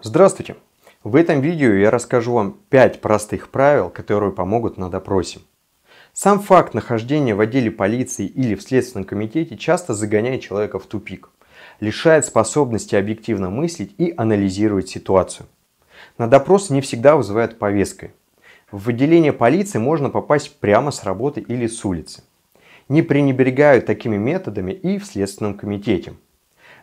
Здравствуйте! В этом видео я расскажу вам 5 простых правил, которые помогут на допросе. Сам факт нахождения в отделе полиции или в следственном комитете часто загоняет человека в тупик, лишает способности объективно мыслить и анализировать ситуацию. На допрос не всегда вызывают повесткой. В отделение полиции можно попасть прямо с работы или с улицы. Не пренебрегают такими методами и в Следственном комитете.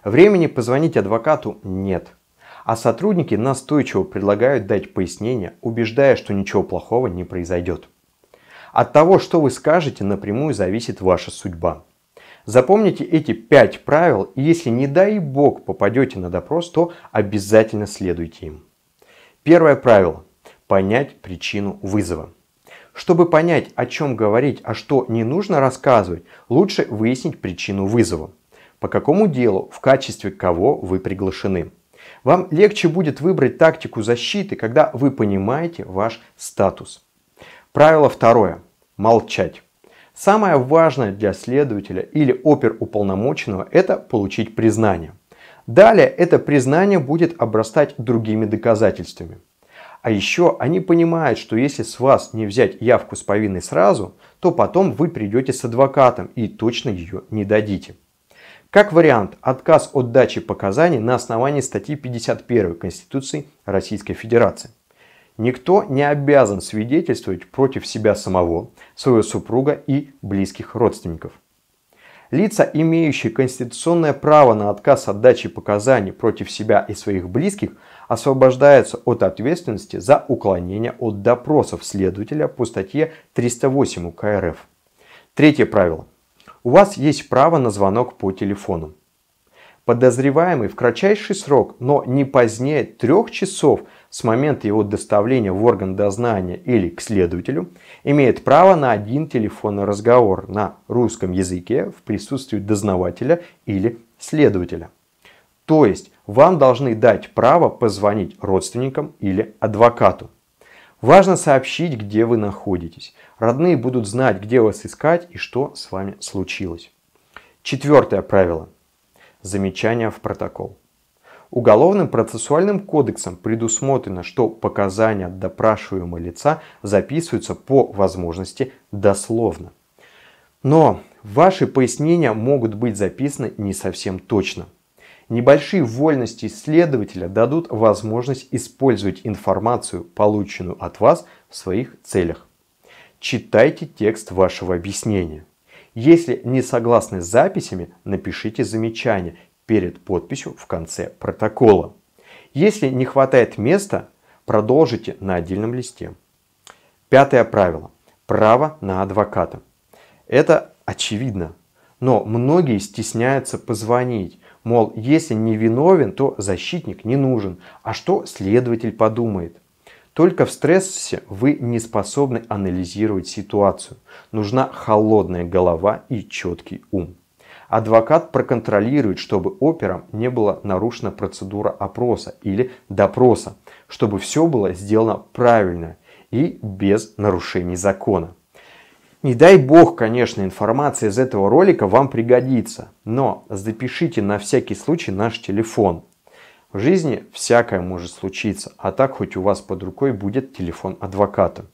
Времени позвонить адвокату нет – а сотрудники настойчиво предлагают дать пояснение, убеждая, что ничего плохого не произойдет. От того, что вы скажете, напрямую зависит ваша судьба. Запомните эти пять правил, и если не дай бог попадете на допрос, то обязательно следуйте им. Первое правило – понять причину вызова. Чтобы понять, о чем говорить, а что не нужно рассказывать, лучше выяснить причину вызова. По какому делу, в качестве кого вы приглашены – вам легче будет выбрать тактику защиты, когда вы понимаете ваш статус. Правило второе. Молчать. Самое важное для следователя или оперуполномоченного – это получить признание. Далее это признание будет обрастать другими доказательствами. А еще они понимают, что если с вас не взять явку с повинной сразу, то потом вы придете с адвокатом и точно ее не дадите. Как вариант, отказ от дачи показаний на основании статьи 51 Конституции Российской Федерации. Никто не обязан свидетельствовать против себя самого, своего супруга и близких родственников. Лица, имеющие конституционное право на отказ от дачи показаний против себя и своих близких, освобождаются от ответственности за уклонение от допросов следователя по статье 308 УК РФ. Третье правило у вас есть право на звонок по телефону. Подозреваемый в кратчайший срок, но не позднее трех часов с момента его доставления в орган дознания или к следователю, имеет право на один телефонный разговор на русском языке в присутствии дознавателя или следователя. То есть вам должны дать право позвонить родственникам или адвокату. Важно сообщить, где вы находитесь. Родные будут знать, где вас искать и что с вами случилось. Четвертое правило. Замечание в протокол. Уголовным процессуальным кодексом предусмотрено, что показания допрашиваемого лица записываются по возможности дословно. Но ваши пояснения могут быть записаны не совсем точно. Небольшие вольности исследователя дадут возможность использовать информацию, полученную от вас, в своих целях. Читайте текст вашего объяснения. Если не согласны с записями, напишите замечание перед подписью в конце протокола. Если не хватает места, продолжите на отдельном листе. Пятое правило. Право на адвоката. Это очевидно. Но многие стесняются позвонить. Мол, если не виновен, то защитник не нужен. А что следователь подумает? Только в стрессе вы не способны анализировать ситуацию. Нужна холодная голова и четкий ум. Адвокат проконтролирует, чтобы операм не была нарушена процедура опроса или допроса, чтобы все было сделано правильно и без нарушений закона. Не дай бог, конечно, информация из этого ролика вам пригодится, но запишите на всякий случай наш телефон. В жизни всякое может случиться, а так хоть у вас под рукой будет телефон адвоката.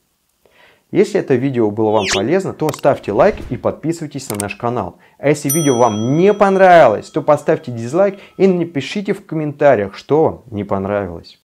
Если это видео было вам полезно, то ставьте лайк и подписывайтесь на наш канал. А если видео вам не понравилось, то поставьте дизлайк и напишите в комментариях, что вам не понравилось.